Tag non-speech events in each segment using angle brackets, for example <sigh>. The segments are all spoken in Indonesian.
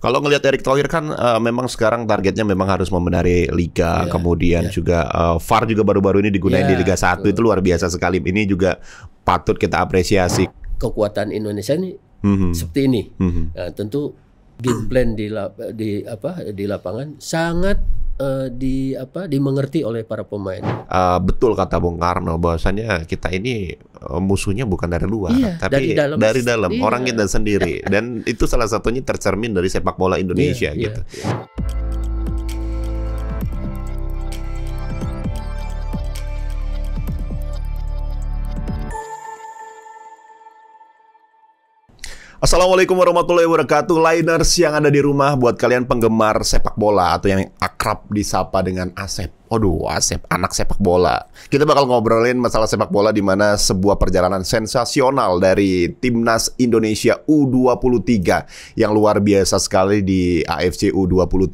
Kalau ngelihat Erick Thohir kan uh, memang sekarang targetnya memang harus membenahi liga, yeah, kemudian yeah. juga uh, VAR juga baru-baru ini digunakan yeah, di iya, Liga 1 betul. itu luar biasa sekali. Ini juga patut kita apresiasi. Kekuatan Indonesia ini mm -hmm. seperti ini. Mm -hmm. Nah, tentu game plan di di apa di lapangan sangat uh, di apa dimengerti oleh para pemain. Uh, betul kata Bung Karno bahwasanya kita ini eh, musuhnya bukan dari luar iya, tapi dari dalam, dari dalam iya. orang kita sendiri dan itu salah satunya tercermin dari sepak bola Indonesia iya, iya. gitu. Iya. Assalamualaikum warahmatullahi wabarakatuh Liners yang ada di rumah Buat kalian penggemar sepak bola Atau yang akrab disapa dengan Asep Aduh Asep, anak sepak bola Kita bakal ngobrolin masalah sepak bola di mana sebuah perjalanan sensasional dari Timnas Indonesia U23 Yang luar biasa sekali di AFC U23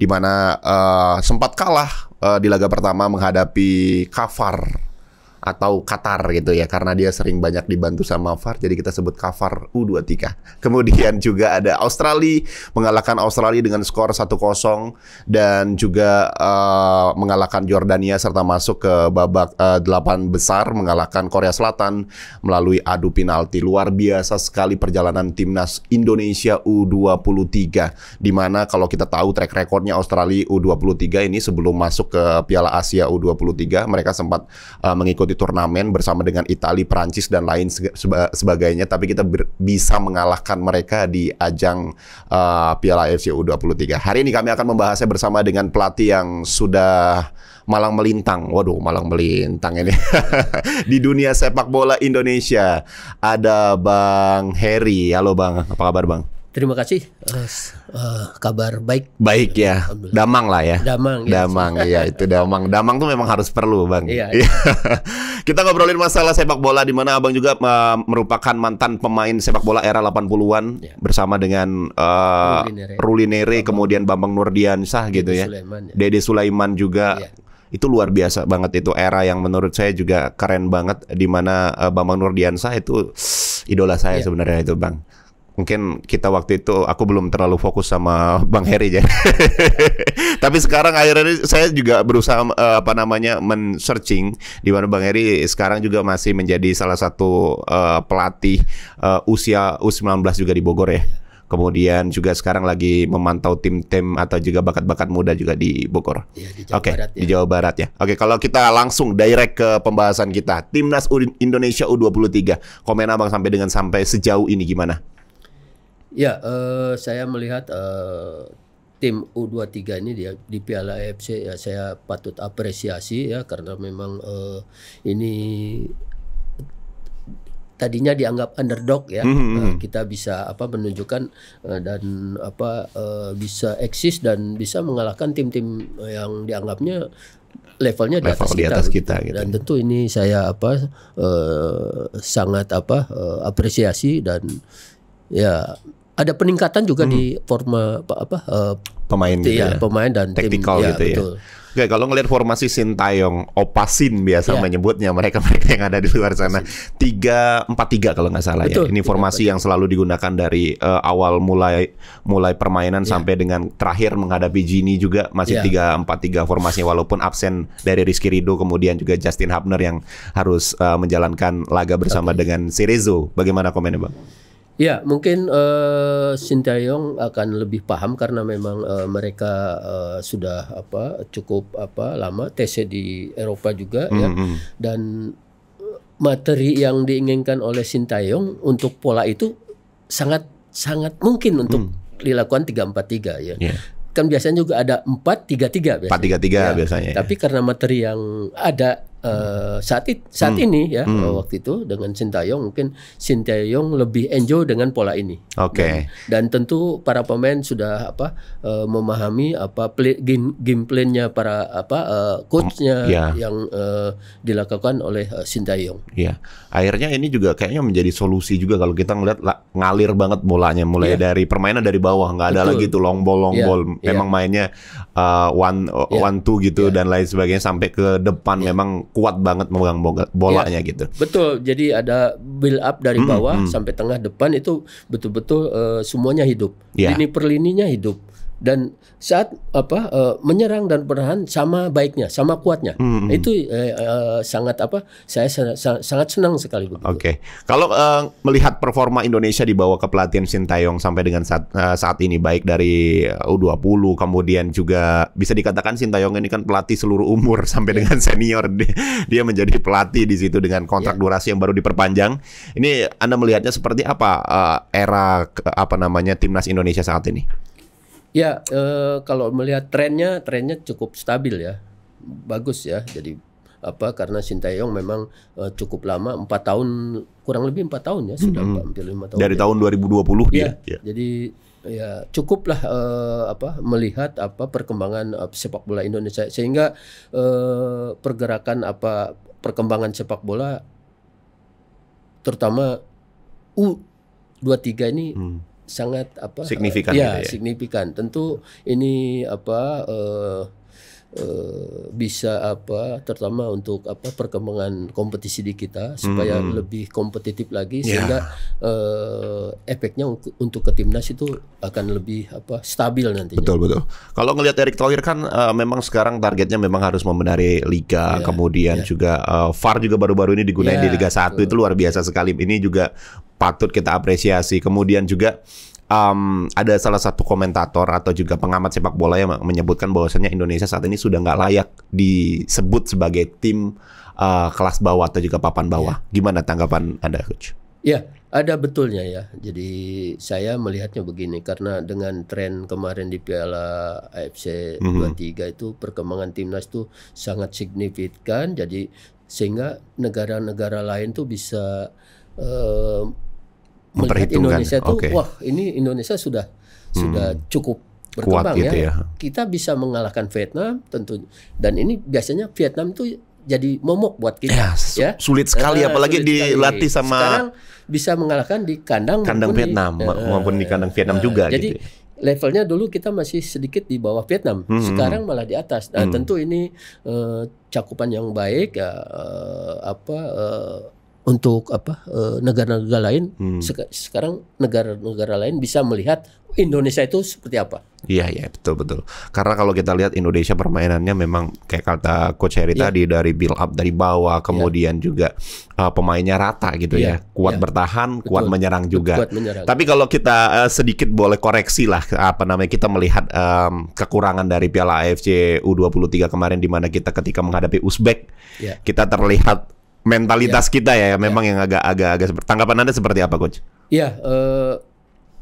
Dimana uh, eh, sempat kalah uh, di laga pertama menghadapi Kafar atau Qatar gitu ya karena dia sering banyak dibantu sama VAR jadi kita sebut Kafar U23. <laughs> Kemudian juga ada Australia mengalahkan Australia dengan skor 1-0 dan juga uh, mengalahkan Jordania serta masuk ke babak uh, eh, 8 besar mengalahkan Korea Selatan melalui adu penalti. Luar biasa sekali perjalanan timnas Indonesia U23 di mana kalau kita tahu track recordnya Australia U23 ini sebelum masuk ke Piala Asia U23 mereka sempat uh, mengikuti turnamen bersama dengan Italia, Prancis dan lain sebagainya, tapi kita bisa mengalahkan mereka di ajang uh, Piala AFC U23. Hari ini kami akan membahasnya bersama dengan pelatih yang sudah malang melintang. Waduh, malang melintang ini. <laughs> di dunia sepak bola Indonesia ada Bang Heri. Halo Bang, apa kabar Bang? Terima kasih. Uh, uh, kabar baik. Baik ya. Damang lah ya. Damang. Ya. Damang ya itu damang. Damang tuh memang harus perlu bang. Iya. iya. iya. <laughs> Kita ngobrolin masalah sepak bola di mana abang juga uh, merupakan mantan pemain sepak bola era 80-an ya. bersama dengan uh, Rulinere, Rulinere kemudian Bambang Nurdiansyah gitu ya. Sulaiman, ya. Dede Sulaiman juga. Ya itu luar biasa banget itu era yang menurut saya juga keren banget di mana Bambang Nurdiansyah itu <sniffs> idola saya ya. sebenarnya itu Bang mungkin kita waktu itu aku belum terlalu fokus sama <laughs> Bang Heri ya. <laughs> Tapi sekarang akhirnya saya juga berusaha uh, apa namanya men-searching di mana Bang Heri sekarang juga masih menjadi salah satu uh, pelatih uh, usia U19 juga di Bogor ya. Kemudian juga sekarang lagi memantau tim-tim atau juga bakat-bakat muda juga di Bogor. Ya, di Jawa Oke, okay, Barat ya. di Jawa Barat ya. Oke, okay, kalau kita langsung direct ke pembahasan kita, Timnas Indonesia U23. Komen Abang sampai dengan sampai sejauh ini gimana? Ya, uh, saya melihat uh, tim U23 ini dia di Piala AFC ya saya patut apresiasi ya karena memang uh, ini tadinya dianggap underdog ya mm -hmm. uh, kita bisa apa menunjukkan uh, dan apa uh, bisa eksis dan bisa mengalahkan tim-tim yang dianggapnya levelnya di atas, Level kita, di atas kita, gitu. kita gitu. dan tentu ini saya apa uh, sangat apa uh, apresiasi dan ya ada peningkatan juga hmm. di forma apa, apa uh, pemain gitu ya, ya pemain dan taktikal tim, iya, gitu ya, ya. Oke, kalau ngelihat formasi Sintayong, Opasin biasa yeah. menyebutnya mereka-mereka yang ada di luar sana. tiga empat tiga kalau nggak salah ya. Betul. ya. Ini formasi yang selalu digunakan dari uh, awal mulai mulai permainan yeah. sampai dengan terakhir menghadapi Gini juga masih tiga empat tiga formasi walaupun absen dari Rizky Rido kemudian juga Justin Hubner yang harus uh, menjalankan laga bersama okay. dengan Sirezo. Bagaimana komennya, Bang? Ya, mungkin uh, eh, Sintayong akan lebih paham karena memang uh, mereka uh, sudah apa cukup apa lama TC di Eropa juga mm -hmm. ya. Dan materi yang diinginkan oleh Sintayong untuk pola itu sangat sangat mungkin untuk mm. dilakukan tiga ya. Yeah kan biasanya juga ada empat tiga tiga biasanya. tiga tiga ya. biasanya. Ya. Tapi karena materi yang ada uh, saat it, saat hmm. ini ya hmm. waktu itu dengan Sintayong mungkin Sintayong lebih enjoy dengan pola ini. Oke. Okay. Dan, dan tentu para pemain sudah apa uh, memahami apa play, game, game plan-nya para apa uh, coach-nya hmm, yeah. yang uh, dilakukan oleh uh, Sintayong. Iya. Yeah. Akhirnya ini juga kayaknya menjadi solusi juga kalau kita melihat ngalir banget bolanya mulai yeah. dari permainan dari bawah nggak ada lagi tuh long ball long yeah. ball iya. memang yeah. mainnya uh, one yeah. one two gitu yeah. dan lain sebagainya sampai ke depan yeah. memang kuat banget memegang bolanya ya, gitu. Betul. Jadi ada build up dari hmm, bawah hmm, hmm. sampai tengah depan itu betul-betul uh, semuanya hidup. Ya. Lini per hidup dan saat apa uh, menyerang dan bertahan sama baiknya sama kuatnya hmm. itu eh, uh, sangat apa saya sangat, sangat senang sekali Oke. Okay. Kalau uh, melihat performa Indonesia dibawa ke pelatihan Sintayong sampai dengan saat, uh, saat ini baik dari U20 kemudian juga bisa dikatakan Sintayong ini kan pelatih seluruh umur <laughs> sampai yeah. dengan senior <laughs> dia, dia menjadi pelatih di situ dengan kontrak yeah. durasi yang baru diperpanjang. Ini Anda melihatnya seperti apa uh, era apa namanya timnas Indonesia saat ini? Ya, eh, kalau melihat trennya, trennya cukup stabil ya, bagus ya. Jadi apa karena Sintayong memang eh, cukup lama, empat tahun kurang lebih empat tahun ya, sudah mm -hmm. hampir lima tahun. Dari ya. tahun 2020 ya. ya. Jadi ya cukuplah eh, apa melihat apa perkembangan eh, sepak bola Indonesia sehingga eh, pergerakan apa perkembangan sepak bola terutama U23 ini hmm sangat apa signifikan ya, gitu ya signifikan tentu ini apa uh, uh, bisa apa terutama untuk apa perkembangan kompetisi di kita supaya hmm. hmm. lebih kompetitif lagi yeah. sehingga uh, efeknya untuk, ke timnas itu akan lebih apa stabil nantinya betul betul kalau ngelihat Erick Thohir kan uh, memang sekarang targetnya memang harus membenahi liga yeah. kemudian yeah. juga uh, VAR juga baru-baru ini digunakan yeah. di ya, Liga satu itu luar biasa sekali ini juga patut kita apresiasi. Kemudian juga um, ada salah satu komentator atau juga pengamat sepak bola yang menyebutkan bahwasannya Indonesia saat ini sudah nggak layak disebut sebagai tim uh, kelas bawah atau juga papan bawah. Ya. Gimana tanggapan Anda, coach? Ya, ada betulnya ya. Jadi saya melihatnya begini karena dengan tren kemarin di Piala AFC mm -hmm. 23 itu perkembangan timnas itu sangat signifikan. Jadi sehingga negara-negara lain tuh bisa uh, melihat Indonesia itu okay. wah ini Indonesia sudah hmm. sudah cukup berkembang Kuat gitu ya. ya. Kita bisa mengalahkan Vietnam tentu dan ini biasanya Vietnam tuh jadi momok buat kita ya. ya. Sulit sekali nah, apalagi sulit dilatih sekali. sama Sekarang bisa mengalahkan di kandang kandang Vietnam di, uh, eh, maupun di kandang Vietnam uh, juga gitu jadi, gitu. levelnya dulu kita masih sedikit di bawah Vietnam, hmm. hmm, hmm. sekarang malah di atas. Nah, hmm. tentu ini uh, cakupan yang baik uh, apa uh, untuk apa eh, negara-negara lain hmm. sekarang negara-negara lain bisa melihat Indonesia itu seperti apa. Iya iya betul betul. Karena kalau kita lihat Indonesia permainannya memang kayak kata coach Heri ya. tadi dari build up dari bawah kemudian ya. juga uh, pemainnya rata gitu ya. ya. Kuat ya. bertahan, betul. kuat menyerang juga. Kuat menyerang. Tapi kalau kita uh, sedikit boleh koreksi lah apa namanya kita melihat um, kekurangan dari Piala AFC U23 kemarin di mana kita ketika menghadapi Uzbek ya. kita terlihat mentalitas yeah. kita ya iya. memang yang agak-agak agak tanggapan Anda seperti apa coach? Iya, uh,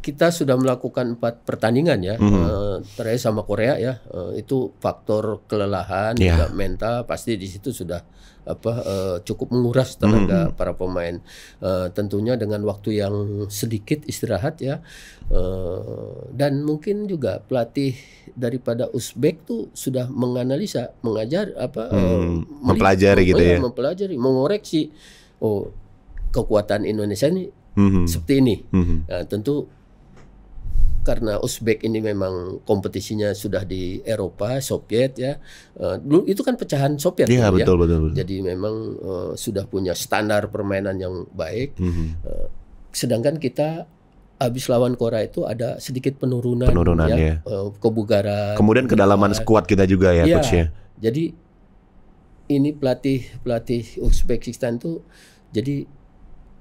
kita sudah melakukan empat pertandingan ya, mm -hmm. terakhir sama Korea ya, eh, itu faktor kelelahan yeah. juga mental pasti di situ sudah apa uh, cukup menguras tenaga mm -hmm. para pemain. Uh, tentunya dengan waktu yang sedikit istirahat ya, uh, dan mungkin juga pelatih daripada Uzbek tuh sudah menganalisa, mengajar apa, mm, uh, mempelajari gitu iya, ya, mempelajari, mengoreksi, oh kekuatan Indonesia ini mm -hmm. seperti ini. Mm -hmm. nah, tentu karena Uzbek ini memang kompetisinya sudah di Eropa, Soviet ya. Eh, dulu uh, itu kan pecahan Soviet. Iya, kan, betul, ya. betul, betul. Jadi memang uh, sudah punya standar permainan yang baik. Mm -hmm. uh, sedangkan kita habis lawan Korea itu ada sedikit penurunan, penurunan ya, ya. Uh, kebugaran. Kemudian kedalaman ya. skuad kita juga ya, ya coach ya. Jadi ini pelatih pelatih Uzbekistan tuh jadi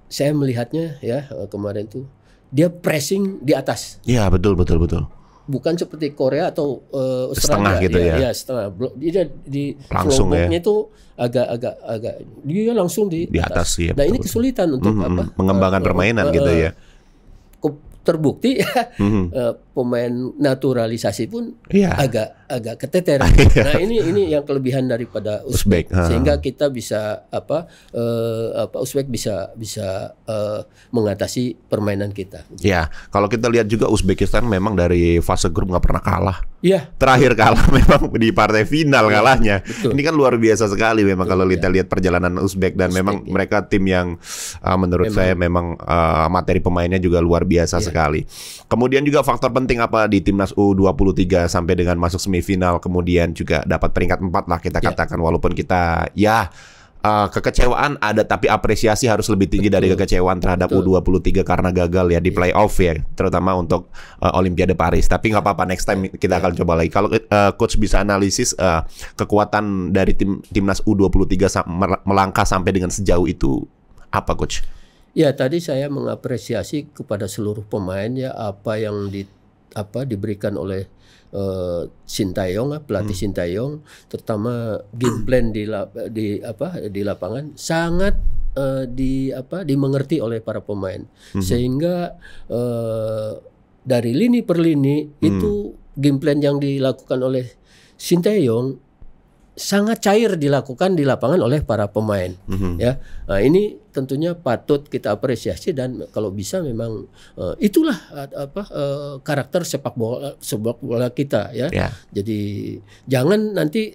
saya melihatnya ya kemarin tuh dia pressing di atas. Iya betul betul betul. Bukan seperti Korea atau uh, Australia. Setengah gitu iya, ya. Iya ya, setengah. Dia di langsung ya. itu agak-agak agak dia langsung di, di atas. atas ya, nah betul, ini kesulitan betul. untuk mm -hmm. apa? Mengembangkan uh, permainan uh, gitu ya. Terbukti mm -hmm. uh, eh, pemain naturalisasi pun yeah. agak agak keteter. <laughs> nah ini ini yang kelebihan daripada Uzbek, Uzbek sehingga kita bisa apa uh, apa Uzbek bisa bisa uh, mengatasi permainan kita. Ya kalau kita lihat juga Uzbekistan memang dari fase grup nggak pernah kalah. Iya. Terakhir kalah <laughs> memang di partai final ya, kalahnya. Betul. Ini kan luar biasa sekali memang betul, kalau kita ya. lihat perjalanan Uzbek dan Uzbek, memang ya. mereka tim yang uh, menurut memang. saya memang uh, materi pemainnya juga luar biasa ya. sekali. Kemudian juga faktor penting apa di timnas U23 sampai dengan masuk semifinal semifinal kemudian juga dapat peringkat 4 lah kita yeah. katakan walaupun kita ya uh, kekecewaan ada tapi apresiasi harus lebih tinggi Betul. dari kekecewaan terhadap Betul. U23 karena gagal ya di iya. playoff ya terutama untuk uh, Olimpiade Paris tapi nggak apa-apa next time iya. kita akan coba lagi kalau uh, coach bisa analisis uh, kekuatan dari tim timnas U23 melangkah sampai dengan sejauh itu apa coach? Ya tadi saya mengapresiasi kepada seluruh pemain ya apa yang di apa diberikan oleh uh, eh, Sintayong pelatih hmm. Sintayong terutama game plan di di apa di lapangan sangat uh, di apa dimengerti oleh para pemain hmm. sehingga uh, dari lini per lini hmm. itu game plan yang dilakukan oleh Sintayong sangat cair dilakukan di lapangan oleh para pemain mm-hmm. ya nah, ini tentunya patut kita apresiasi dan kalau bisa memang uh, itulah uh, apa uh, karakter sepak bola sepak bola kita ya yeah. jadi jangan nanti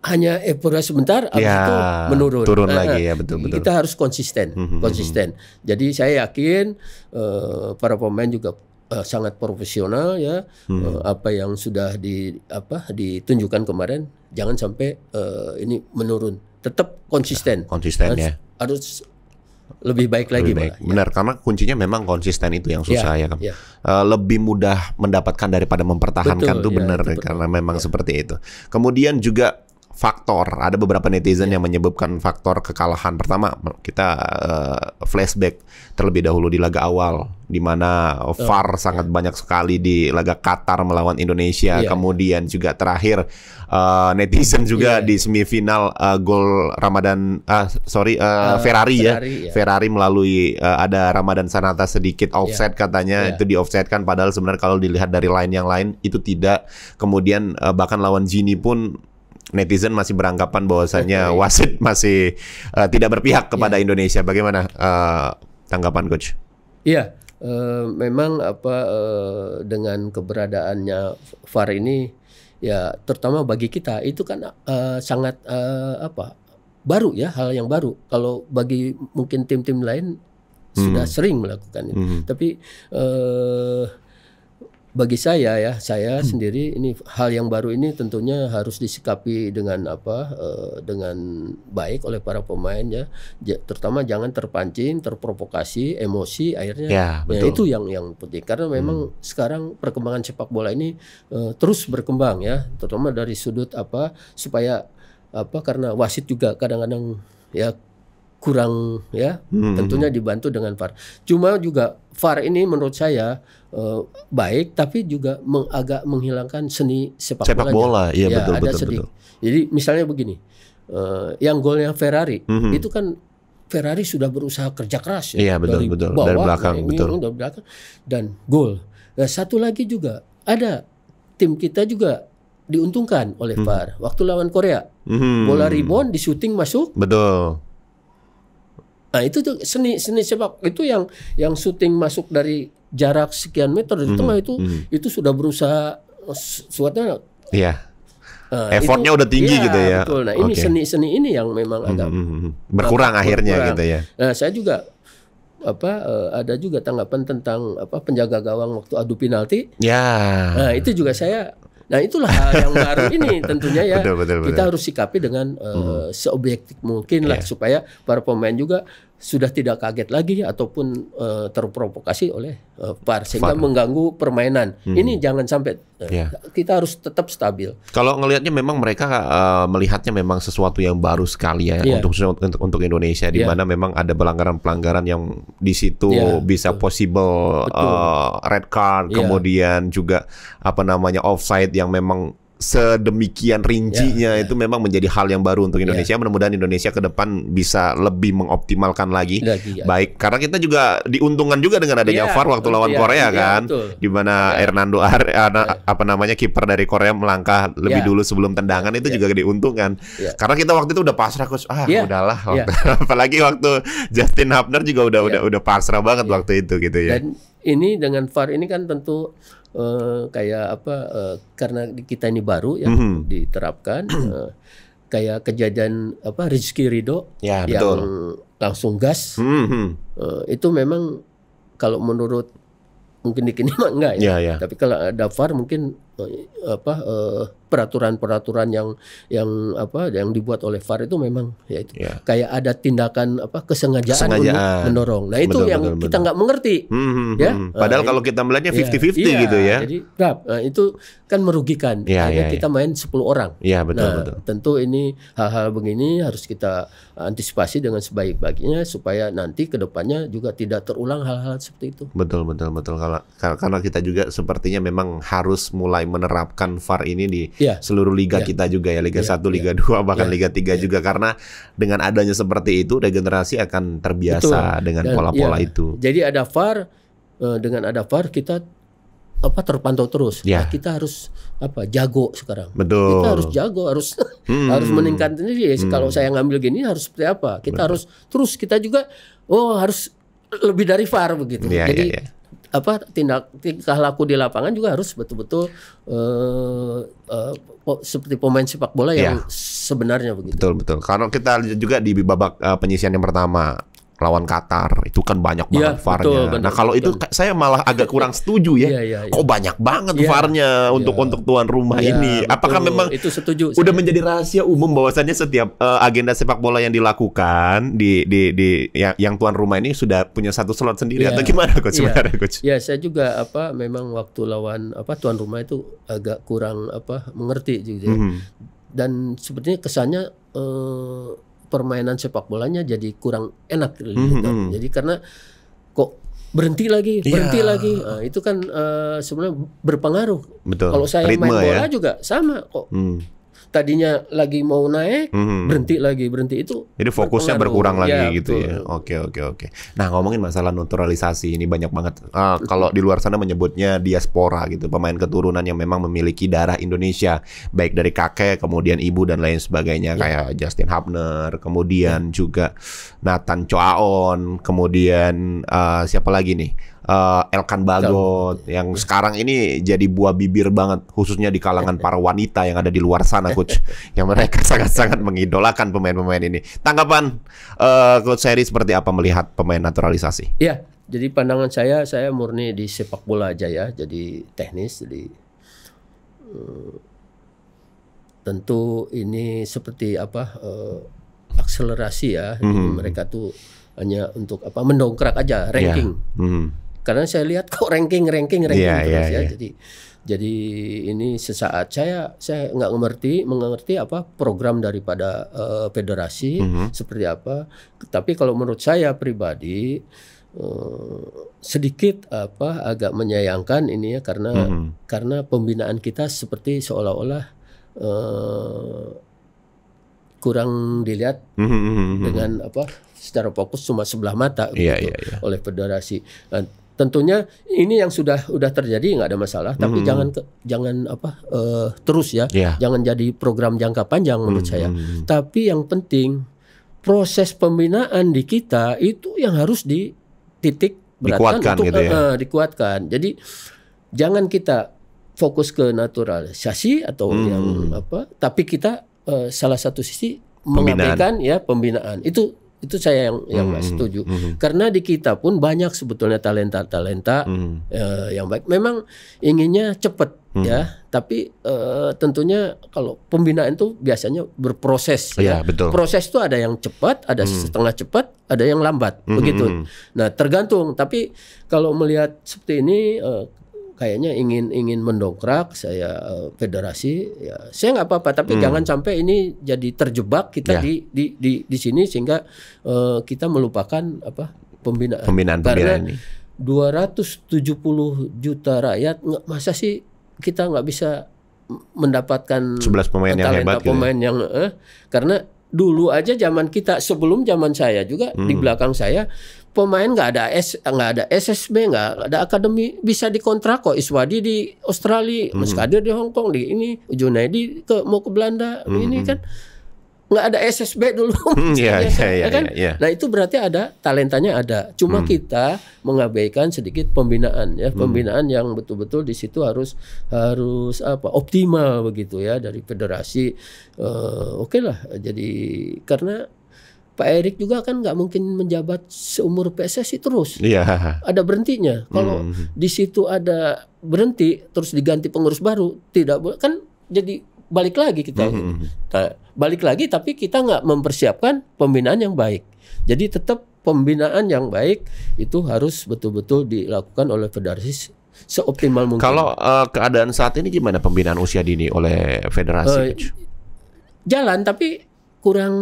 hanya evaluasi sebentar ya, menurun turun nah, lagi nah, ya betul betul kita harus konsisten mhm, mhm, mhm. konsisten jadi saya yakin uh, para pemain juga uh, sangat profesional ya hmm. uh, apa yang sudah di apa ditunjukkan kemarin jangan sampai uh, ini menurun tetap konsisten ya, konsisten harus, ya harus lebih baik lagi baik. Ya. benar ya. karena kuncinya memang konsisten itu yang susah ya, ya ya. Uh, lebih mudah mendapatkan daripada mempertahankan Betul, tuh ya, benar karena memang ya. seperti itu kemudian juga faktor. Ada beberapa netizen yeah. yang menyebabkan faktor kekalahan. Pertama, kita uh, flashback terlebih dahulu di laga awal di mana VAR oh. sangat banyak sekali di laga Qatar melawan Indonesia. Yeah. Kemudian juga terakhir uh, netizen juga yeah. di semifinal uh, gol Ramadan uh, sorry uh, uh, Ferrari, Ferrari ya. Yeah. Ferrari melalui uh, ada Ramadan Sanata sedikit iya. offset yeah. katanya yeah. itu di offset kan padahal sebenarnya kalau dilihat dari line yang lain itu tidak. Kemudian uh, bahkan lawan Gini pun netizen masih beranggapan bahwasannya wasit masih uh, tidak berpihak kepada yeah. Indonesia. Bagaimana uh, tanggapan coach? Iya, uh, memang apa uh, dengan keberadaannya VAR ini ya terutama bagi kita itu kan uh, sangat uh, apa? baru ya, hal yang baru. Kalau bagi mungkin tim-tim lain hmm. sudah sering melakukan ini, Hmm. Tapi uh, bagi saya ya, saya hmm. sendiri ini hal yang baru ini tentunya harus disikapi dengan apa uh, dengan baik oleh para pemain ya. J terutama jangan terpancing, terprovokasi, emosi akhirnya. Ya, ya betul. ya itu yang yang penting karena memang hmm. sekarang perkembangan sepak bola ini uh, terus berkembang ya, terutama dari sudut apa supaya apa karena wasit juga kadang-kadang ya kurang ya hmm. tentunya dibantu dengan VAR. Cuma juga VAR ini menurut saya uh, baik tapi juga meng, agak menghilangkan seni sepak, sepak bola. iya ya, betul ada betul, betul. Jadi misalnya begini, uh, yang golnya Ferrari mm -hmm. itu kan Ferrari sudah berusaha kerja keras ya iya, betul, dari betul. bawah dari belakang ya, betul. dari belakang dan gol. Nah, satu lagi juga ada tim kita juga diuntungkan oleh hmm. VAR. Waktu lawan Korea, hmm. bola rebound di syuting masuk. Betul. Nah, itu tuh seni seni sepak itu yang yang syuting masuk dari jarak sekian meter dari tengah hmm, itu mm -hmm. itu sudah berusaha eh, suatnya yeah. Iya. Nah, Effortnya itu, udah tinggi ya, gitu ya. Betul. Nah, ini seni-seni ini yang memang agak mm hmm, hmm, -hmm. berkurang apa, akhirnya berkurang. gitu ya. Nah, saya juga apa eh, ada juga tanggapan tentang apa penjaga gawang waktu adu penalti. Ya. Nah, itu juga saya Nah, itulah yang baru ini <laughs> tentunya ya. Betul, betul, betul. Kita harus sikapi dengan mm -hmm. seobjektif mungkin lah yeah. supaya para pemain juga sudah tidak kaget lagi ataupun uh, terprovokasi oleh uh, VAR sehingga mengganggu permainan. Hmm. Ini jangan sampai uh, eh, yeah. kita harus tetap stabil. Kalau ngelihatnya memang mereka uh, melihatnya memang sesuatu yang baru sekali ya yeah. untuk untuk untuk Indonesia yeah. di iya. mana memang ada pelanggaran-pelanggaran yang di situ yeah. bisa Betul. possible Betul. Uh, red card yeah. kemudian juga apa namanya offside yang memang sedemikian rincinya yeah, ya. itu memang menjadi hal yang baru untuk ya. Indonesia. Yeah. Mudah-mudahan Indonesia ke depan bisa lebih mengoptimalkan lagi. lagi ya. Baik, karena kita juga diuntungkan juga dengan adanya ya, VAR waktu betul, lawan Korea kan, di mana Hernando Ar apa namanya kiper dari Korea melangkah lebih dulu sebelum tendangan itu juga diuntungkan. Karena kita waktu itu udah pasrah kok, Ah, udahlah. Waktu, <laughs> apalagi waktu Justin Hapner juga udah udah udah pasrah banget waktu itu gitu ya. Dan ini dengan VAR ini kan tentu uh, kayak apa uh, karena kita ini baru yang mm -hmm. diterapkan uh, kayak kejadian apa Rizky Ridho ya, yang betul. langsung gas mm -hmm. uh, itu memang kalau menurut mungkin di kini mah enggak ya, ya, ya. tapi kalau ada far mungkin apa eh, peraturan-peraturan yang yang apa yang dibuat oleh VAR itu memang ya itu yeah. kayak ada tindakan apa kesengajaan, kesengajaan. mendorong. Nah, itu betul, yang betul, kita nggak mengerti. Hmm, hmm, hmm ya. Hmm. Padahal uh, kalau kita melihatnya 50-50 iya. yeah, iya, gitu ya. Jadi, nah, itu kan merugikan. Yeah, yeah, yeah. kita main 10 orang. Ya, betul, nah, betul. tentu ini hal-hal begini harus kita antisipasi dengan sebaik-baiknya supaya nanti kedepannya juga tidak terulang hal-hal seperti itu. Betul, betul, betul. Kalau karena kita juga sepertinya memang harus mulai menerapkan VAR ini di yeah. seluruh liga yeah. kita juga ya Liga yeah. 1, iya. Liga yeah. 2 bahkan yeah. Liga 3 yeah. juga karena dengan adanya seperti itu regenerasi akan terbiasa Betul. dengan pola-pola yeah. itu. Jadi ada VAR eh, dengan ada VAR kita apa terpantau terus. ya Nah, kita harus apa jago sekarang. Betul. Kita harus jago, harus <laughs> hmm. harus meningkatkan diri. Ya. Hmm. Kalau saya ngambil gini harus seperti apa? Kita Betul. harus terus kita juga oh harus lebih dari VAR begitu. Yeah, Jadi yeah, yeah apa tindak tingkah laku di lapangan juga harus betul-betul uh, uh, seperti pemain sepak bola yang yeah. sebenarnya begitu. Betul betul. Karena kita juga di babak uh, eh, penyisian yang pertama lawan Qatar itu kan banyak iya, banget ya, Betul, betul, nah kalau betul. itu saya malah agak kurang setuju ya. ya, ya, ya. Kok banyak banget ya, var ya. untuk iya. untuk tuan rumah ya, ini. Betul. Apakah memang itu setuju? Udah saya. menjadi rahasia umum bahwasannya setiap uh, agenda sepak bola yang dilakukan di di di yang, yang tuan rumah ini sudah punya satu slot sendiri ya. atau gimana coach ya. sebenarnya coach? Ya saya juga apa memang waktu lawan apa tuan rumah itu agak kurang apa mengerti juga Mm -hmm. Dan sepertinya kesannya uh, permainan sepak bolanya jadi kurang enak Mm -hmm. Jadi karena kok berhenti lagi, iya. berhenti yeah. lagi. Nah, itu kan uh, sebenarnya berpengaruh. Betul. Kalau saya Ritme main ya. bola ya? juga sama kok. Mm tadinya lagi mau naik hmm. berhenti lagi berhenti itu jadi fokusnya berkurang lagi ya, gitu betul. ya oke oke oke nah ngomongin masalah naturalisasi ini banyak banget uh, kalau di luar sana menyebutnya diaspora gitu pemain keturunan yang memang memiliki darah Indonesia baik dari kakek kemudian ibu dan lain sebagainya ya. kayak Justin Hubner kemudian ya. juga Nathan Choaon kemudian uh, siapa lagi nih uh, eh, Elkan Bagot Jauh. yang sekarang ini jadi buah bibir banget khususnya di kalangan para wanita yang ada di luar sana coach <laughs> yang mereka sangat-sangat mengidolakan pemain-pemain ini. Tanggapan uh, coach Seri seperti apa melihat pemain naturalisasi? Iya, jadi pandangan saya saya murni di sepak bola aja ya, jadi teknis jadi eh, tentu ini seperti apa uh, akselerasi ya. Mm -hmm. mereka tuh hanya untuk apa mendongkrak aja ranking. Yeah. Mm -hmm. Karena saya lihat kok ranking ranking ranking yeah, terus yeah, ya. Yeah. Jadi jadi ini sesaat saya saya nggak mengerti mengerti apa program daripada uh, federasi mm -hmm. seperti apa. Tapi kalau menurut saya pribadi eh, sedikit apa agak menyayangkan ini ya karena mm -hmm. karena pembinaan kita seperti seolah-olah uh, kurang dilihat mm -hmm. dengan apa secara fokus cuma sebelah mata yeah, gitu, yeah, yeah. oleh federasi tentunya ini yang sudah sudah terjadi nggak ada masalah tapi mm -hmm. jangan jangan apa uh, terus ya yeah. jangan jadi program jangka panjang menurut mm -hmm. saya tapi yang penting proses pembinaan di kita itu yang harus di titik beratkan dikuatkan untuk gitu ya. uh, dikuatkan jadi jangan kita fokus ke naturalisasi atau hmm. yang apa tapi kita uh, salah satu sisi mengabaikan ya pembinaan itu itu saya yang yang mm -hmm. setuju mm -hmm. karena di kita pun banyak sebetulnya talenta talenta mm -hmm. uh, yang baik memang inginnya cepat mm -hmm. ya tapi uh, tentunya kalau pembinaan itu biasanya berproses iya, ya, betul. proses itu ada yang cepat ada mm -hmm. setengah cepat ada yang lambat mm -hmm. begitu hmm, hmm. nah tergantung tapi kalau melihat seperti ini uh, kayaknya ingin ingin mendongkrak saya uh, federasi ya saya nggak apa-apa tapi hmm. jangan sampai ini jadi terjebak kita ya. di, di di di sini sehingga uh, kita melupakan apa pembinaan pembinaan pembinaan karena ini. 270 juta rakyat masa sih kita nggak bisa mendapatkan 11 pemain yang hebat pemain gitu. Ya? yang eh, karena dulu aja zaman kita sebelum zaman saya juga hmm. di belakang saya pemain nggak ada S nggak ada SSB nggak ada akademi bisa dikontrak kok Iswadi di Australia hmm. Muskadir di Hongkong, di ini Junaidi ke mau ke Belanda hmm. ini hmm. kan nggak ada SSB dulu. Hmm, iya, iya iya ya kan? iya. Nah itu berarti ada talentanya ada. Cuma hmm. kita mengabaikan sedikit pembinaan ya, hmm. pembinaan hmm. yang betul-betul di situ harus harus apa optimal begitu ya dari federasi. Uh, Oke okay lah. Jadi karena Pak Erik juga kan nggak mungkin menjabat seumur PSSI terus. Iya. Ada berhentinya. Kalau hmm. di situ ada berhenti terus diganti pengurus baru tidak boleh kan jadi balik lagi kita mm-hmm. balik lagi tapi kita nggak mempersiapkan pembinaan yang baik jadi tetap pembinaan yang baik itu harus betul-betul dilakukan oleh federasi seoptimal mungkin kalau uh, keadaan saat ini gimana pembinaan usia dini oleh federasi uh, jalan tapi kurang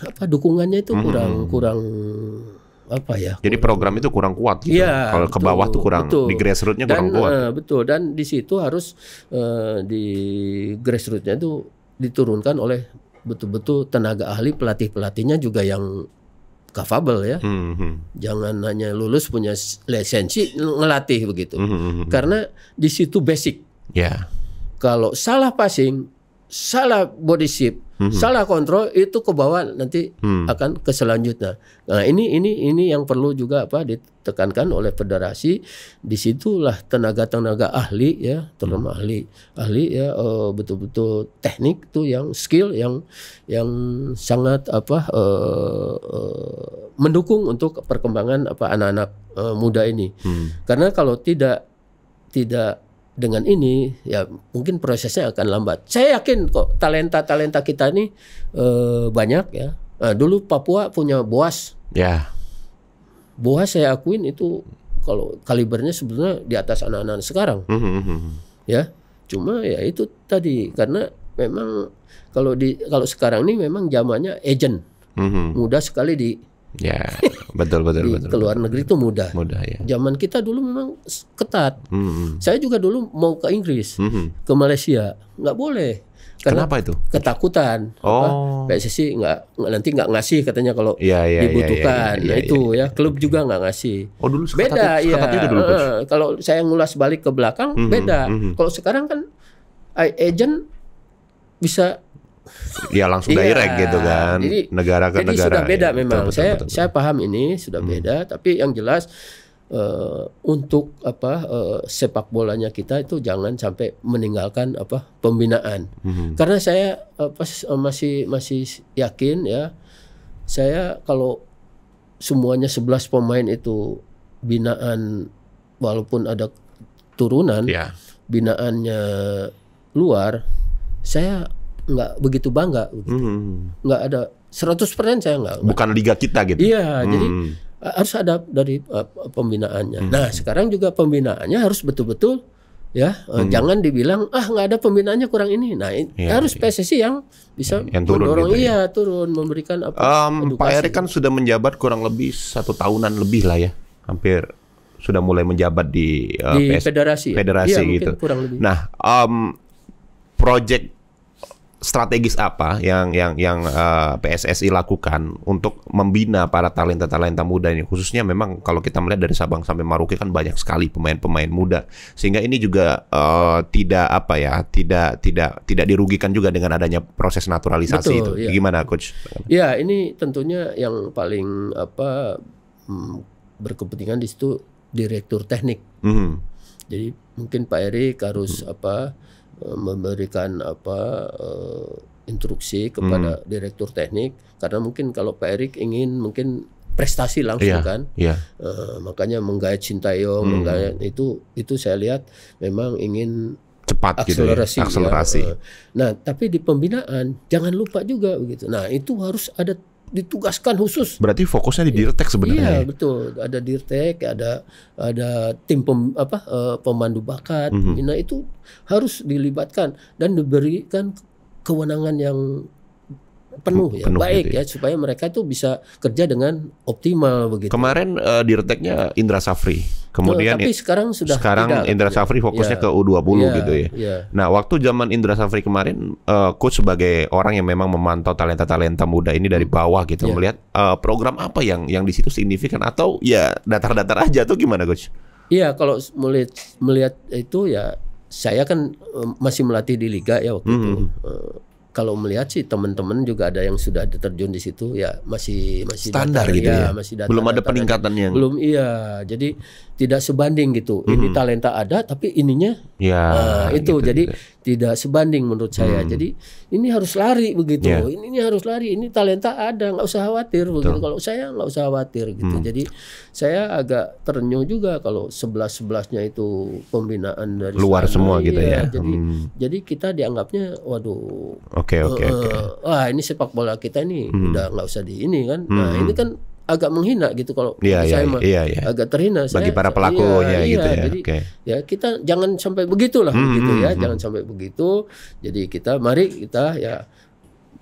apa dukungannya itu hmm, kurang mm-hmm. kurang apa ya? Jadi program gitu. itu kurang kuat gitu. Ya, Kalau ke bawah tuh kurang betul. di grassrootsnya kurang kuat. Uh, betul dan di situ harus uh, di grassrootsnya itu diturunkan oleh betul-betul tenaga ahli pelatih pelatihnya juga yang capable ya. Hmm, hmm, -hmm. Jangan hanya lulus punya lisensi ngelatih begitu. hmm, -hmm. hmm, hmm. Karena di situ basic. Ya. Yeah. Kalau salah passing salah body shape, hmm. salah kontrol itu ke bawah nanti hmm. akan ke selanjutnya. Nah, ini ini ini yang perlu juga apa ditekankan oleh federasi. Disitulah tenaga-tenaga ahli ya, terutama hmm. ahli ahli ya eh, betul-betul teknik tuh yang skill yang yang sangat apa uh, uh, mendukung untuk perkembangan apa anak-anak uh, muda ini. Hmm. Karena kalau tidak tidak dengan ini ya mungkin prosesnya akan lambat. Saya yakin kok talenta-talenta kita ini eh, banyak ya. Nah, dulu Papua punya Boas. Ya. Boas saya akuin itu kalau kalibernya sebenarnya di atas anak-anak sekarang. Mm -hmm. Ya. Cuma ya itu tadi karena memang kalau di kalau sekarang ini memang zamannya agent. Mm -hmm. Mudah sekali di Ya, betul betul di betul. Keluar negeri itu mudah. Mudah ya. Zaman kita dulu memang ketat. Mm -hmm. Saya juga dulu mau ke Inggris, mm -hmm. ke Malaysia, nggak boleh. Karena Kenapa itu? Ketakutan. Oh. Apa, PSSI nggak nanti nggak ngasih katanya kalau ya, ya, dibutuhkan. Ya, ya, ya, ya nah ya, itu ya, ya, ya. klub juga nggak ngasih. Oh dulu seketat beda itu, ya. Itu dulu, kalau saya ngulas balik ke belakang mm -hmm, beda. Mm -hmm. Kalau sekarang kan agent bisa ya langsung yeah. direct gitu kan jadi, negara ke jadi negara sudah beda ya, memang betul, saya betul, betul. saya paham ini sudah hmm. beda tapi yang jelas uh, untuk apa uh, sepak bolanya kita itu jangan sampai meninggalkan apa pembinaan hmm. karena saya pas uh, eh, masih masih yakin ya saya kalau semuanya 11 pemain itu binaan walaupun ada turunan ya. binaannya luar saya nggak begitu bangga begitu. Hmm. nggak ada 100% persen saya nggak bukan liga kita gitu iya hmm. jadi eh, harus ada dari uh, pembinaannya hmm. nah sekarang juga pembinaannya harus betul-betul ya eh, hmm. jangan dibilang ah nggak ada pembinaannya kurang ini nah ya, harus iya. PSSI yang bisa yang turun mendorong gitu, ya? iya ya. turun memberikan apa um, Pak Erick kan sudah menjabat kurang lebih satu tahunan lebih lah ya hampir sudah mulai menjabat di, uh, di PS, federasi federasi ya, iya, gitu kurang lebih. nah um, project strategis apa yang yang yang uh, eh, PSSI lakukan untuk membina para talenta-talenta muda ini khususnya memang kalau kita melihat dari Sabang sampai Maroke kan banyak sekali pemain-pemain muda sehingga ini juga uh, tidak apa ya tidak tidak tidak dirugikan juga dengan adanya proses naturalisasi Betul, itu ya. gimana coach? Ya ini tentunya yang paling apa hmm, berkepentingan di situ direktur teknik. Mm -hmm. Jadi mungkin Pak Erik harus hmm. apa Eh, memberikan apa uh, instruksi kepada hmm. direktur teknik karena mungkin kalau Pak Erik ingin mungkin prestasi langsung yeah, kan yeah. Iya. Uh, makanya menggait Sintayong hmm. menggait itu itu saya lihat memang ingin cepat akselerasi, gitu ya. akselerasi. Ya. Uh, nah tapi di pembinaan jangan lupa juga begitu nah itu harus ada ditugaskan khusus. Berarti fokusnya di Dirtek sebenarnya. Iya, ya? betul. Ada Dirtek, ada ada tim pem, apa eh, pemandu bakat. Mm -hmm. Nah, itu harus dilibatkan dan diberikan kewenangan yang penuh ya penuh baik gitu ya. ya. supaya mereka itu bisa kerja dengan optimal begitu. Kemarin uh, Dirteknya Indra Safri Kemudian tapi sekarang sudah sekarang tidak, Indra ya. Safri fokusnya yeah. ke U20 yeah, iya, gitu ya. Yeah. Nah, waktu zaman Indra Safri kemarin uh, coach sebagai orang yang memang memantau talenta-talenta muda ini dari bawah gitu yeah. melihat uh, program apa yang yang di situ signifikan atau ya datar-datar aja tuh gimana coach? Iya, kalau melihat melihat itu ya saya kan masih melatih di liga ya waktu -hmm. itu. Hmm, uh, hmm. eh, kalau melihat sih teman-teman juga ada yang sudah terjun di situ ya masih masih standar gitu ya, ya. masih datar, belum ada peningkatan yang belum iya jadi tidak sebanding gitu. Hmm. Ini mhm. talenta ada tapi ininya ya uh, itu gitu, jadi gitu. tidak sebanding menurut saya. Hmm. Jadi ini harus lari begitu. Yeah. Ini, ini harus lari. Ini talenta ada, nggak usah khawatir begitu. Kalau saya nggak usah khawatir gitu. Hmm. Jadi saya agak terenyuh juga kalau sebelas sebelasnya itu pembinaan dari luar sana, semua gitu iya, ya. Jadi hmm. jadi kita dianggapnya waduh. Oke okay, oke eh, eh, okay, uh, Wah, ini sepak bola kita ini hmm. udah nggak usah di ini kan. Hmm. Nah, ini hmm. kan agak menghina gitu kalau yeah, iya, saya yeah, mah yeah, yeah. agak terhina bagi saya, para pelakunya ya, iya, gitu ya. Jadi okay. ya kita jangan sampai begitulah mm -hmm, gitu ya, mm jangan hmm. sampai begitu. Jadi kita mari kita ya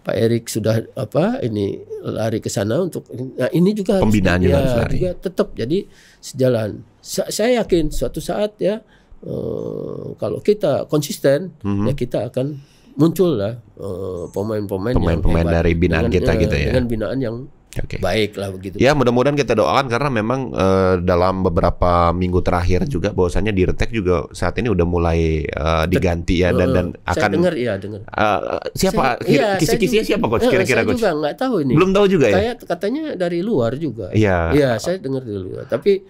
Pak Erik sudah apa ini lari ke sana untuk nah ini juga harus ya, harus lari. juga tetap jadi sejalan. Sa saya yakin suatu saat ya uh, kalau kita konsisten mm -hmm. ya kita akan muncul lah eh, pemain-pemain uh, pemain -pemain dari binaan dengan, kita eh, gitu ya. Dengan binaan yang Okay. Baiklah begitu. Ya mudah-mudahan kita doakan karena memang uh, dalam beberapa minggu terakhir hmm. juga bahwasannya Dirtek juga saat ini udah mulai uh, diganti ya dan dan eh, saya akan. dengar ya dengar. Uh, siapa saya, iya, kisi-kisinya iya, siapa coach kira-kira coach? Saya juga nggak tahu ini. Belum tahu juga Katanya, ya. Katanya dari luar juga. Iya. Iya saya dengar dari luar tapi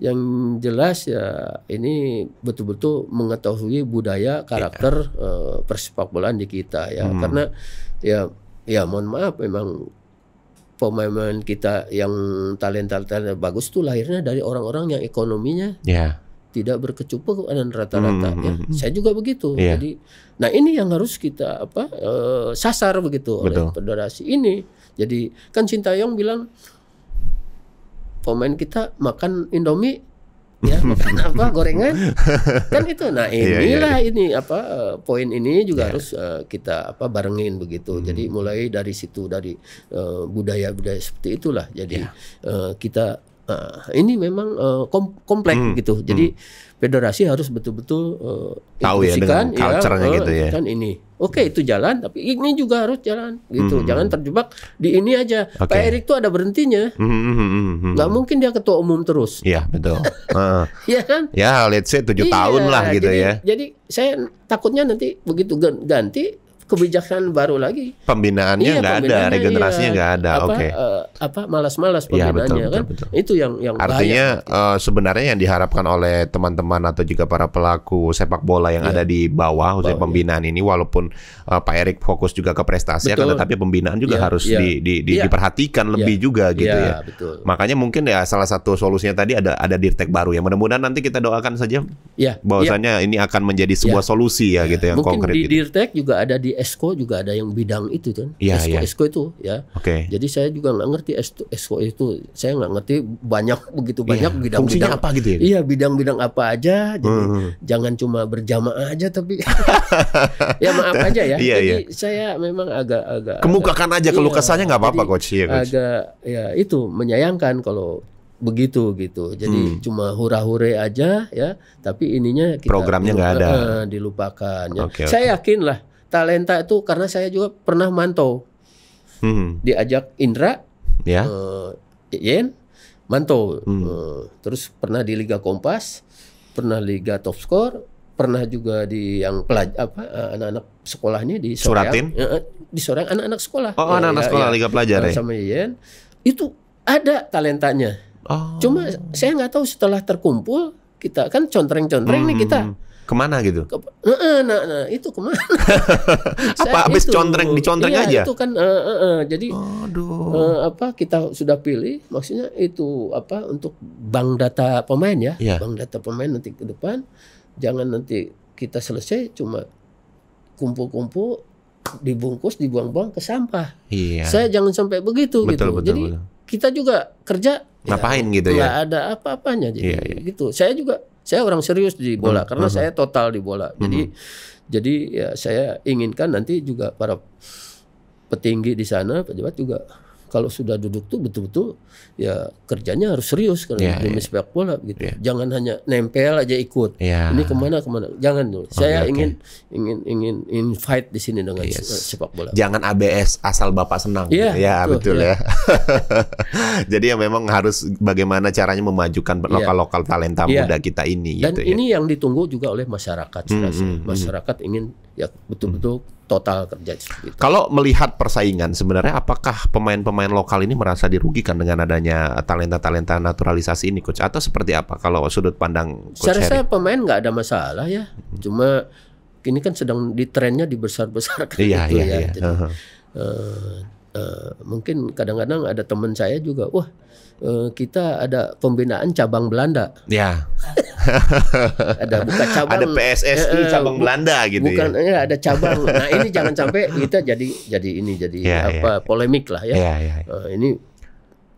yang jelas ya ini betul-betul mengetahui budaya iya. karakter ya. uh, persepak bolaan di kita ya hmm. karena ya ya mohon maaf memang pemain-pemain kita yang talenta-talenta bagus tuh lahirnya dari orang-orang yang ekonominya yeah. tidak berkecupuk dan rata-rata. Mm -hmm. ya. Hmm, hmm. Saya juga begitu. Yeah. Jadi, nah ini yang harus kita apa e, sasar begitu Betul. oleh federasi ini. Jadi kan Cinta Yong bilang pemain kita makan Indomie ya <laughs> makan apa gorengan kan itu nah inilah iya, iya, iya. ini apa eh, poin ini juga iya. harus uh, kita apa barengin begitu hmm. jadi mulai dari situ dari eh, budaya budaya budaya seperti itulah jadi iya. uh, kita uh, ini memang uh, kom kompleks hmm. gitu jadi hmm. federasi harus betul-betul uh, tahu ya dengan ya, culture-nya ya, gitu ya kan ini oke okay, itu jalan tapi ini juga harus jalan gitu mm -hmm. jangan terjebak di ini aja okay. Pak Erick tuh ada berhentinya mm -hmm. nggak mungkin dia ketua umum terus iya betul uh. <laughs> ya kan ya let's say tujuh iya, tahun lah gitu jadi, ya jadi saya takutnya nanti begitu ganti kebijakan baru lagi. Pembinaannya iya, nggak ada, regenerasinya iya. nggak iya. ada. Oke. Okay. Uh, eh, apa malas-malas iya, pembinaannya ya, betul, kan? Betul, betul. Itu yang yang artinya uh, sebenarnya yang diharapkan oleh teman-teman atau juga para pelaku sepak bola yang yeah. ada di bawah, usai pembinaan yeah. ini, walaupun uh, Pak Erik fokus juga ke prestasi betul. kan tetapi pembinaan juga yeah, harus yeah. Di, di, di, yeah. diperhatikan yeah. lebih iya. juga gitu yeah, ya. Betul. Makanya mungkin ya salah satu solusinya tadi ada ada Dirtek baru ya. Mudah-mudahan nanti kita doakan saja yeah, bahwasanya yeah. ini akan menjadi sebuah yeah. solusi ya yeah. gitu yang mungkin konkret. Mungkin di gitu. juga ada di Esko juga ada yang bidang itu kan. Yeah, Esko, yeah. Esko itu ya. Okay. Jadi saya juga nggak ngerti Esko itu. Saya nggak ngerti banyak begitu iya. banyak bidang-bidang Fungsinya bidang, apa gitu ya? Iya, bidang-bidang apa aja. Jadi hmm. jangan cuma berjamaah aja tapi <laughs> <laughs> ya maaf aja ya ya. Iya, Jadi iya. saya memang agak-agak kemukakan agak, aja iya, keluh nggak apa-apa coach ya coach. Agak ya itu menyayangkan kalau begitu gitu. Jadi hmm. cuma hura-hure aja ya, tapi ininya kita programnya nggak ada. Eh, dilupakan ya. Okay, okay. Saya yakin lah talenta itu karena saya juga pernah mantau. Hmm. Diajak Indra ya. uh, Yen mantau. Hmm. Uh, terus pernah di Liga Kompas, pernah Liga Top Score, pernah juga di yang pelaj apa eh, anak-anak sekolahnya di Sorang, Suratin eh, eh, di Sorang anak-anak sekolah oh anak-anak ya, sekolah ya, Liga ya. Pelajar ya sama Yen itu ada talentanya oh. cuma saya nggak tahu setelah terkumpul kita kan contreng-contreng hmm. nih kita hmm. kemana gitu? Ke, nah, nah, nah, itu kemana? <laughs> apa habis contreng dicontreng iya, aja? itu kan uh, uh, uh, jadi Aduh. Uh, apa kita sudah pilih maksudnya itu apa untuk bank data pemain ya, yeah. bank data pemain nanti ke depan Jangan nanti kita selesai cuma kumpul-kumpul dibungkus dibuang-buang ke sampah. Iya. Saya jangan sampai begitu betul, gitu. Betul, Jadi betul. kita juga kerja ya, ngapain ya, gitu ya? ada apa-apanya jadi iya, iya. gitu. Saya juga saya orang serius di bola hmm, karena hmm. saya total di bola. Jadi hmm. jadi ya saya inginkan nanti juga para petinggi di sana pejabat juga kalau sudah duduk tuh betul-betul ya kerjanya harus serius karena ya, yeah, demi yeah. sepak bola gitu. Yeah. Jangan hanya nempel aja ikut. Yeah. Ini kemana kemana. Jangan dulu. Okay, oh, Saya ya, okay. ingin ingin ingin invite di sini dengan yes. sepak bola. Jangan ABS asal bapak senang. Yeah, gitu. Ya, betul, yeah. ya. <laughs> Jadi ya memang harus bagaimana caranya memajukan lokal-lokal talenta yeah. muda kita ini. Dan gitu, ini ya. yang ditunggu juga oleh masyarakat. Mm -hmm. Masyarakat ingin ya betul-betul mm total kerja. Gitu. Kalau melihat persaingan, sebenarnya apakah pemain-pemain lokal ini merasa dirugikan dengan adanya talenta-talenta naturalisasi ini, coach? Atau seperti apa kalau sudut pandang? Coach saya rasa pemain nggak ada masalah ya, mm-hmm. cuma ini kan sedang di trennya dibesar-besarkan iya, gitu iya, ya. Iya. Jadi, uh -huh. uh, Uh, mungkin kadang-kadang ada teman saya juga, wah uh, kita ada pembinaan cabang Belanda. Ya. <laughs> ada buka cabang. Ada PSSI uh, eh, cabang Belanda gitu. Bukan, ya. ya ada cabang. <laughs> Nah ini jangan sampai kita jadi jadi ini jadi ya, ya. apa ya. polemik lah ya. ya, ya. Uh, ini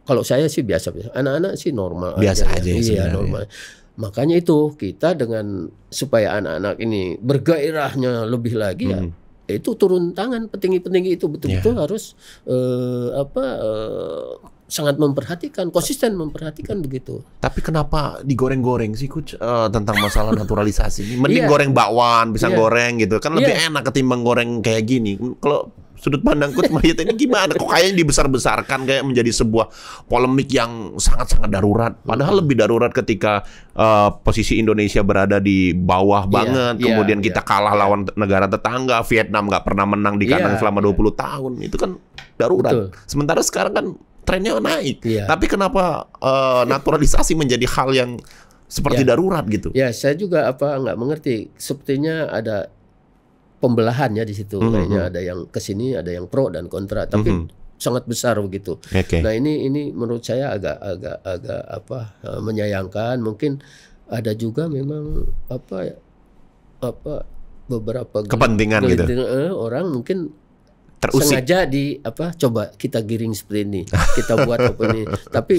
kalau saya sih biasa-biasa. Anak-anak sih normal. Biasa aja, aja ya. Iya Makanya itu kita dengan supaya anak-anak ini bergairahnya lebih lagi hmm. ya itu turun tangan petinggi-petinggi itu betul-betul yeah. harus uh, apa uh, sangat memperhatikan, konsisten memperhatikan begitu. Tapi kenapa digoreng-goreng sih kuc uh, tentang masalah <laughs> naturalisasi ini? Mending yeah. goreng bakwan, bisa yeah. goreng gitu. Kan lebih yeah. enak ketimbang goreng kayak gini. Kalau sudut pandang Coach Mayat ini gimana? Kok kayaknya dibesar-besarkan kayak menjadi sebuah polemik yang sangat-sangat darurat. Padahal lebih darurat ketika uh, posisi Indonesia berada di bawah iya, banget, yeah, kemudian yeah, kita yeah. kalah lawan iya. negara tetangga, Vietnam nggak pernah menang di iya, kandang yeah, selama 20 yeah. tahun. Itu kan darurat. Betul. Sementara sekarang kan trennya naik. Yeah. Tapi kenapa uh, naturalisasi menjadi hal yang seperti ya. darurat gitu. Ya, saya juga apa nggak mengerti. Sepertinya ada Pembelahan ya di situ mm -hmm. kayaknya hmm. ada yang ke sini ada yang pro dan kontra tapi mm -hmm. sangat besar begitu. Okay. Nah ini ini menurut saya agak agak agak apa e, menyayangkan mungkin ada juga memang apa ya, apa beberapa kepentingan gitu e, orang mungkin terusik sengaja di apa coba kita giring seperti ini kita buat apa ini <laughs> tapi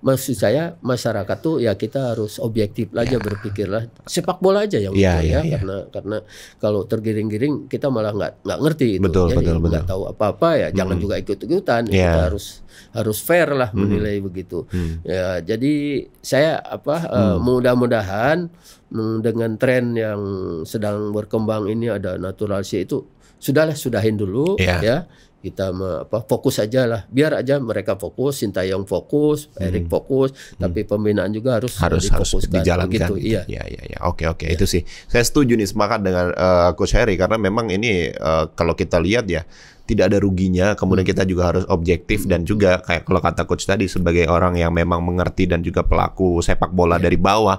maksud saya masyarakat tuh ya kita harus objektif aja ya. berpikirlah sepak bola aja yang ya, ya, ya, ya karena karena kalau tergiring-giring kita malah nggak nggak ngerti itu betul, jadi betul, nggak betul. tahu apa-apa ya hmm. jangan juga ikut-ikutan ya. kita harus harus fair lah hmm. menilai begitu hmm. ya jadi saya apa eh, hmm. uh, mudah-mudahan mm, dengan tren yang sedang berkembang ini ada naturalisasi itu sudahlah sudahin dulu ya, ya kita me, apa fokus aja lah biar aja mereka fokus Sintayong fokus hmm. Erik fokus hmm. tapi pembinaan juga harus harus harus oh, dijalankan gitu, gitu. iya iya ya oke oke ya. itu sih saya setuju nih semangat dengan uh, coach Harry karena memang ini uh, kalau kita lihat ya tidak ada ruginya kemudian hmm. kita juga harus objektif dan juga kayak kalau kata coach tadi sebagai orang yang memang mengerti dan juga pelaku sepak bola ya. dari bawah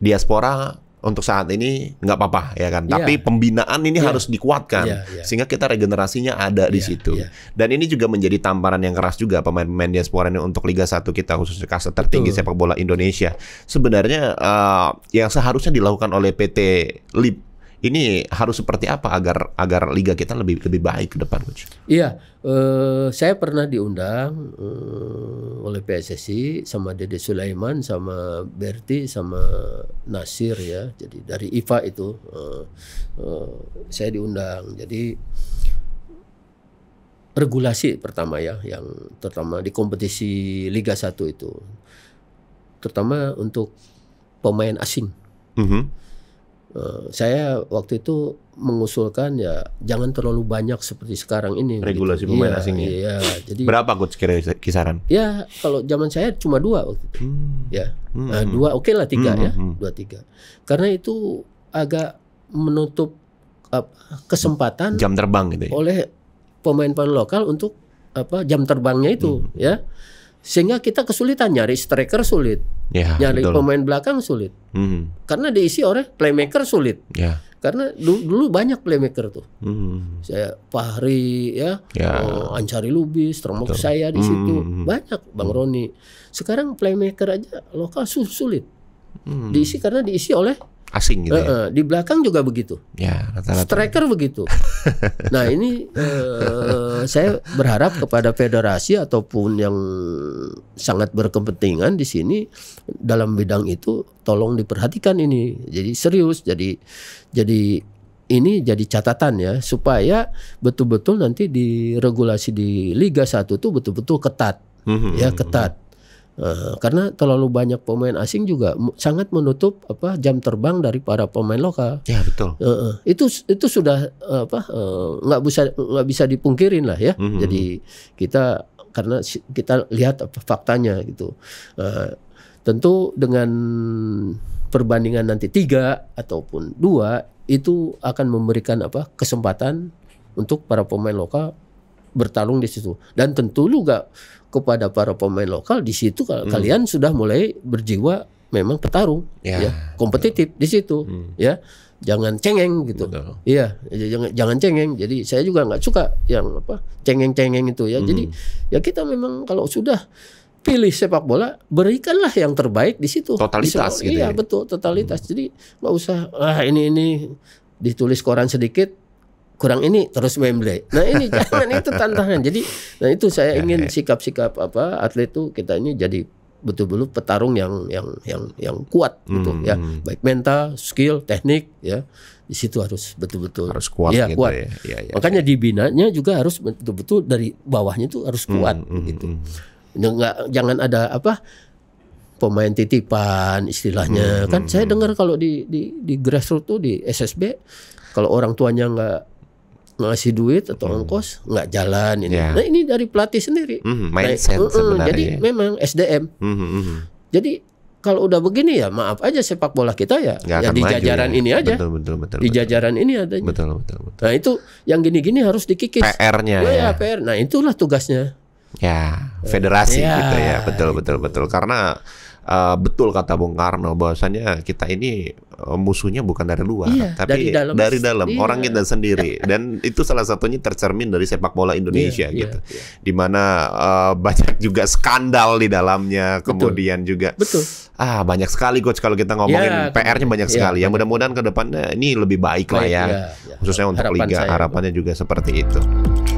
diaspora untuk saat ini nggak apa-apa ya kan. Yeah. Tapi pembinaan ini yeah. harus dikuatkan yeah, yeah. sehingga kita regenerasinya ada yeah, di iya, situ. Yeah. Dan ini juga menjadi tamparan yang keras juga pemain-pemain diaspora ini untuk Liga 1 kita khususnya kasta tertinggi Betul. sepak bola Indonesia. Sebenarnya uh, yang seharusnya dilakukan oleh PT LIP ini harus seperti apa agar agar liga kita lebih lebih baik ke depan, coach? Iya, eh, saya pernah diundang eh, oleh PSSI sama Dede Sulaiman, sama Berti, sama Nasir ya. Jadi dari IFA itu eh, eh, saya diundang. Jadi regulasi pertama ya, yang terutama di kompetisi Liga 1 itu, terutama untuk pemain asing. Mm -hmm Eh, saya waktu itu mengusulkan ya jangan terlalu banyak seperti sekarang ini gitu. regulasi gitu. pemain iya, ya, asingnya. Iya, jadi berapa coach kira kisaran? Ya kalau zaman saya cuma dua waktu itu. Hmm. Ya hmm. Nah, hmm. dua oke okay lah tiga hmm. ya hmm, hmm. dua tiga karena itu agak menutup uh, kesempatan jam terbang gitu ya. oleh pemain-pemain lokal untuk apa jam terbangnya itu hmm. ya sehingga kita kesulitan nyari striker sulit Yeah, Nyari betul. pemain belakang sulit. Hmm. Karena diisi oleh playmaker sulit. Yeah. Karena dulu, dulu banyak playmaker tuh. Hmm. Saya Fahri ya, yeah. oh, Ancari Lubis, termasuk saya di hmm, situ. Hmm, hmm. Banyak Bang hmm. Roni. Sekarang playmaker aja lokal sulit. Hmm. Diisi karena diisi oleh asing gitu. Uh, ya? Di belakang juga begitu. Ya, rata-rata. Striker begitu. <laughs> nah, ini uh, saya berharap kepada federasi ataupun yang sangat berkepentingan di sini dalam bidang itu tolong diperhatikan ini. Jadi serius, jadi jadi ini jadi catatan ya supaya betul-betul nanti di regulasi di Liga 1 itu betul-betul ketat. Mm -hmm. Ya, hmm, hmm. ketat Eh, karena terlalu banyak pemain asing juga sangat menutup apa jam terbang dari para pemain lokal. Ya betul. Uh, itu itu sudah eh, apa eh, nggak uh, bisa nggak bisa dipungkirin lah ya. Mm -hmm. Jadi kita karena kita lihat apa faktanya gitu. Uh, tentu dengan perbandingan nanti tiga ataupun dua itu akan memberikan apa kesempatan untuk para pemain lokal bertarung di situ. Dan tentu juga kepada para pemain lokal di situ hmm. kalian sudah mulai berjiwa memang petarung, ya, ya kompetitif di situ, hmm. ya jangan cengeng gitu. Iya, jangan jangan cengeng. Jadi saya juga nggak suka yang apa cengeng-cengeng itu ya. Hmm. Jadi ya kita memang kalau sudah pilih sepak bola berikanlah yang terbaik di situ. Totalitas di gitu. Ya. Iya ya. betul totalitas. Hmm. Jadi nggak usah ah ini ini ditulis koran sedikit kurang ini terus memble. Nah ini <laughs> jangan itu tantangan. Jadi nah itu saya iya, ingin iya. sikap-sikap apa atlet tuh kita ini jadi betul-betul petarung yang yang yang yang kuat gitu hmm. ya baik mental skill teknik ya di situ harus betul-betul harus kuat ya, gitu kuat. Ya. Ya, ya, makanya ya. dibinanya juga harus betul-betul dari bawahnya itu harus hmm, kuat hmm, gitu hmm. nggak jangan ada apa pemain titipan istilahnya hmm, kan hmm, saya hmm. dengar kalau di di di grassroots tuh di SSB kalau orang tuanya nggak ngasih duit atau hmm. ongkos nggak jalan ini. Yeah. Nah ini dari pelatih sendiri. Mm, mindset nah, eh, eh, sebenarnya. Jadi ya. memang SDM. Mm hmm, -hmm. Jadi kalau udah begini ya maaf aja sepak bola kita ya, ya di jajaran ya. ini aja. Betul betul betul. Di jajaran betul. ini ada. Betul betul betul. Nah itu yang gini-gini harus dikikis. PR-nya. Iya, ya. ya PR. Nah itulah tugasnya. Ya federasi ya, gitu ya betul betul betul karena uh, betul kata Bung Karno bahwasanya kita ini eh, musuhnya bukan dari luar iya, tapi dari dalam, dari dalam iya. orang kita sendiri dan itu salah satunya tercermin dari sepak bola Indonesia iya, iya gitu iya, iya. dimana uh, eh, banyak juga skandal di dalamnya kemudian betul. juga betul ah banyak sekali coach kalau kita ngomongin ya, PR-nya banyak ya, sekali yang mudah-mudahan ke depannya ini lebih baik, baik lah ya, ya, ya. khususnya untuk Harapan liga harapannya juga, juga seperti itu.